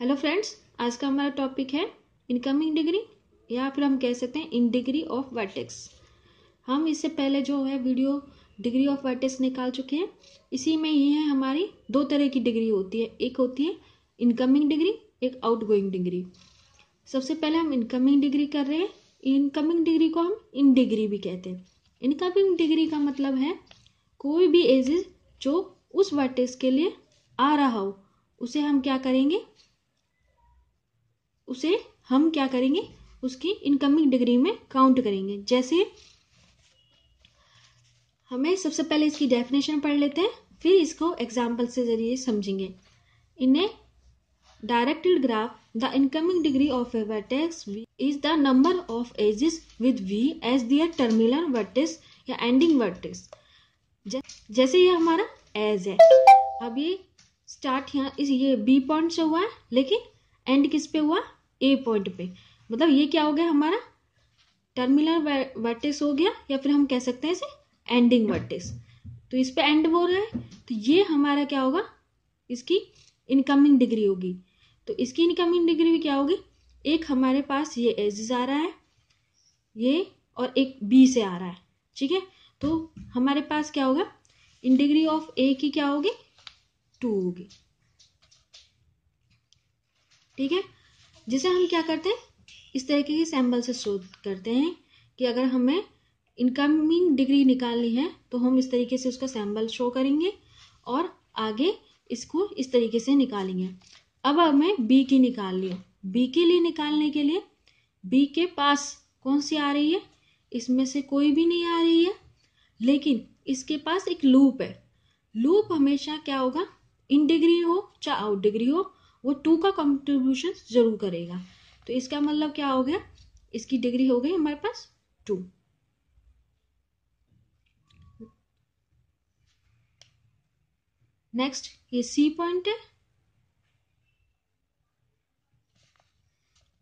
hello friends आज का हमारा टॉपिक है इनकमिंग डिग्री या फिर हम कह सकते हैं इन डिग्री ऑफ वर्टेक्स हम इससे पहले जो है वीडियो डिग्री ऑफ वर्टेक्स निकाल चुके हैं इसी में ये है हमारी दो तरह की डिग्री होती है एक होती है इनकमिंग डिग्री एक आउटगोइंग डिग्री सबसे पहले हम इनकमिंग डिग्री कर रहे हैं इनकमिंग डिग्री को हम इन डिग्री भी कहते हैं इनकमिंग डिग्री का मतलब है कोई भी एजेस जो उस वर्टेक्स के लिए आ रहा हो उसे हम क्या करेंगे उसे हम क्या करेंगे उसकी इनकमिंग डिग्री में काउंट करेंगे जैसे हमें सबसे पहले इसकी डेफिनेशन पढ़ लेते हैं फिर इसको एग्जाम्पल से जरिए समझेंगे इन्हें directed graph the incoming degree of a vertex is the number of edges with v as their terminal vertex या एंडिंग वर्टिस जैसे ये हमारा एज है अब ये स्टार्ट यहाँ इस ये बी पॉइंट से हुआ है लेकिन एंड किस पे हुआ ए पॉइंट पे मतलब ये क्या हो गया हमारा टर्मिनल वर्टिस हो गया या फिर हम कह सकते हैं इसे एंडिंग वर्टिस तो इस पे एंड बोल रहे हैं तो ये हमारा क्या होगा इसकी इनकमिंग डिग्री होगी तो इसकी इनकमिंग डिग्री भी क्या होगी एक हमारे पास ये एजिस आ रहा है ये और एक बी से आ रहा है ठीक है तो हमारे पास क्या होगा इन डिग्री ऑफ ए की क्या होगी टू होगी ठीक है जिसे हम क्या करते हैं इस तरीके के सैम्बल से शोध करते हैं कि अगर हमें इनकमिंग डिग्री निकालनी है तो हम इस तरीके से उसका सैम्बल शो करेंगे और आगे इसको इस तरीके से निकालेंगे अब हमें बी की निकालनी है बी के लिए निकालने के लिए बी के पास कौन सी आ रही है इसमें से कोई भी नहीं आ रही है लेकिन इसके पास एक लूप है लूप हमेशा क्या होगा इन डिग्री हो चाहे आउट डिग्री हो वो टू का कंट्रीब्यूशन ज़रूर करेगा तो इसका मतलब क्या हो गया इसकी डिग्री हो गई हमारे पास टू नेक्स्ट ये सी पॉइंट है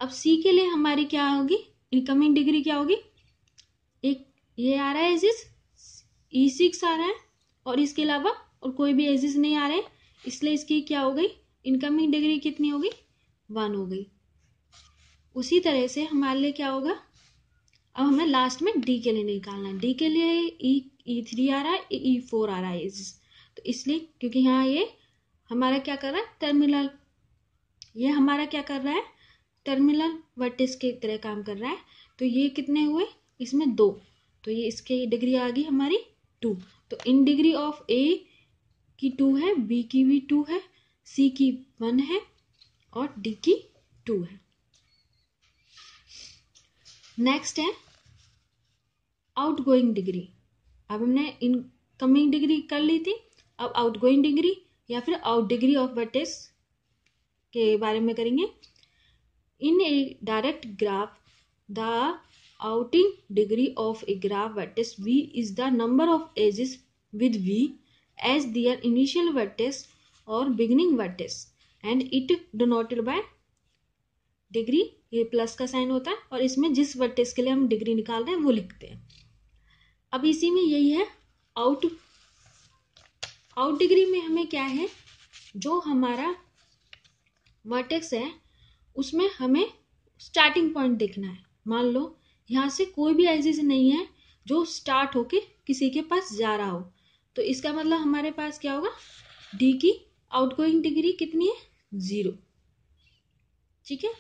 अब सी के लिए हमारी क्या होगी इनकमिंग डिग्री क्या होगी एक ये आ रहा है एजिस ई सिक्स आ रहा है और इसके अलावा और कोई भी एजिस नहीं आ रहे इसलिए इसकी क्या हो गई इनकमिंग डिग्री कितनी होगी वन हो गई उसी तरह से हमारे लिए क्या होगा अब हमें लास्ट में डी के लिए निकालना है डी के लिए ई ई थ्री आ रहा है ई e फोर आ रहा है इस तो इसलिए क्योंकि यहाँ ये हमारा क्या कर रहा है टर्मिनल ये हमारा क्या कर रहा है टर्मिनल वर्टिस की तरह काम कर रहा है तो ये कितने हुए इसमें दो तो ये इसके डिग्री आ गई हमारी टू तो इन डिग्री ऑफ ए की टू है बी की भी टू है सी की वन है और डी की टू है नेक्स्ट है आउटगोइंग डिग्री अब हमने इनकमिंग डिग्री कर ली थी अब आउटगोइंग डिग्री या फिर आउट डिग्री ऑफ वर्टेस के बारे में करेंगे in a direct graph the outing degree of a graph vertex v is the number of edges with v as their initial vertex or beginning vertex and it denoted by degree ये plus का sign होता है और इसमें जिस vertex के लिए हम डिग्री निकाल रहे हैं वो लिखते हैं अब इसी में यही है आउट आउट डिग्री में हमें क्या है जो हमारा वर्टेक्स है उसमें हमें स्टार्टिंग पॉइंट देखना है मान लो यहाँ से कोई भी ऐसी नहीं है जो स्टार्ट होके किसी के पास जा रहा हो तो इसका मतलब हमारे पास क्या होगा डी की आउटगोइंग डिग्री कितनी है ज़ीरो ठीक है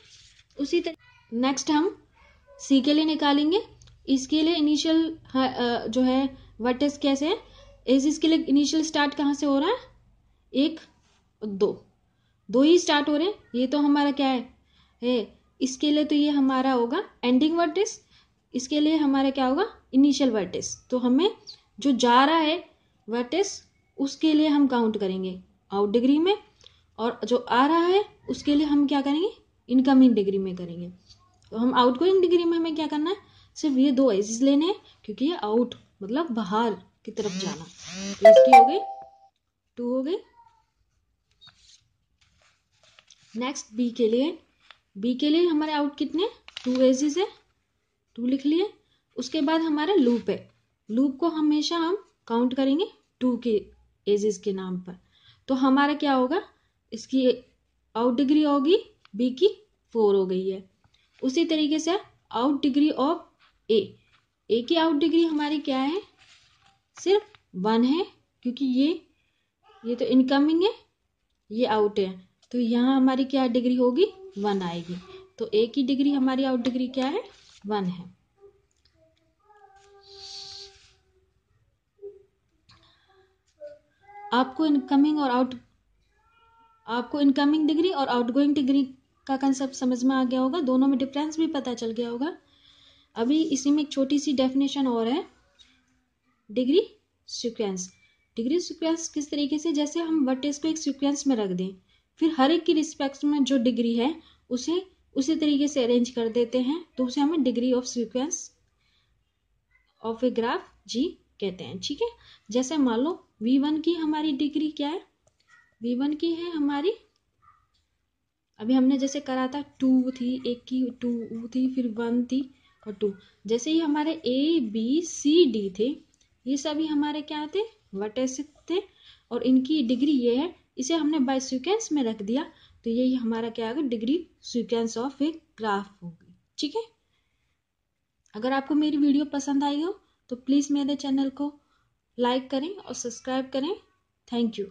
उसी तरह नेक्स्ट हम सी के लिए निकालेंगे इसके लिए इनिशियल जो है वर्टेस कैसे है इस इसके लिए इनिशियल स्टार्ट कहाँ से हो रहा है एक दो दो ही स्टार्ट हो रहे हैं ये तो हमारा क्या है ए, इसके लिए तो ये हमारा होगा एंडिंग वर्टेस इसके लिए हमारा क्या होगा इनिशियल वर्टेस तो हमें जो जा रहा है वर्टेस उसके लिए हम काउंट करेंगे आउट डिग्री में और जो आ रहा है उसके लिए हम क्या करेंगे इनकमिंग डिग्री में करेंगे तो हम आउट गोइंग डिग्री में हमें क्या करना है सिर्फ ये दो एजेस लेने हैं क्योंकि ये आउट मतलब बाहर की तरफ जाना तो इसकी हो गई टू हो गई नेक्स्ट बी के लिए बी के लिए हमारे आउट कितने टू एजेस है टू लिख लिए उसके बाद हमारा लूप है लूप को हमेशा हम काउंट करेंगे टू के एजेस के नाम पर तो हमारा क्या होगा इसकी आउट डिग्री होगी बी की फोर हो गई है उसी तरीके से out degree of a A की आउट डिग्री हमारी क्या है सिर्फ वन है क्योंकि ये ये तो इनकमिंग है ये आउट है तो यहाँ हमारी क्या डिग्री होगी वन आएगी तो ए की डिग्री हमारी आउट डिग्री क्या है वन है आपको इनकमिंग और आउट आपको इनकमिंग डिग्री और आउटगोइंग डिग्री का कंसेप्ट समझ में आ गया होगा दोनों में डिफरेंस भी पता चल गया होगा अभी इसी में एक छोटी सी डेफिनेशन और है डिग्री सीक्वेंस डिग्री सीक्वेंस किस तरीके से जैसे हम वर्टेज को एक सीक्वेंस में रख दें फिर हर एक की रिस्पेक्ट में जो डिग्री है उसे उसी तरीके से अरेंज कर देते हैं तो उसे हमें degree of sequence of a graph G कहते हैं ठीक है जैसे मान लो वी वन की हमारी डिग्री क्या है वी वन की है हमारी अभी हमने जैसे करा था टू थी एक की टू थी फिर वन थी और टू जैसे ही हमारे ए बी सी डी थे ये सभी हमारे क्या थे वटेस थे और इनकी डिग्री ये है इसे हमने बाय सीक्वेंस में रख दिया तो यही हमारा क्या होगा degree sequence of a graph होगी ठीक है अगर आपको मेरी वीडियो पसंद आई हो तो प्लीज़ मेरे चैनल को लाइक करें और सब्सक्राइब करें थैंक यू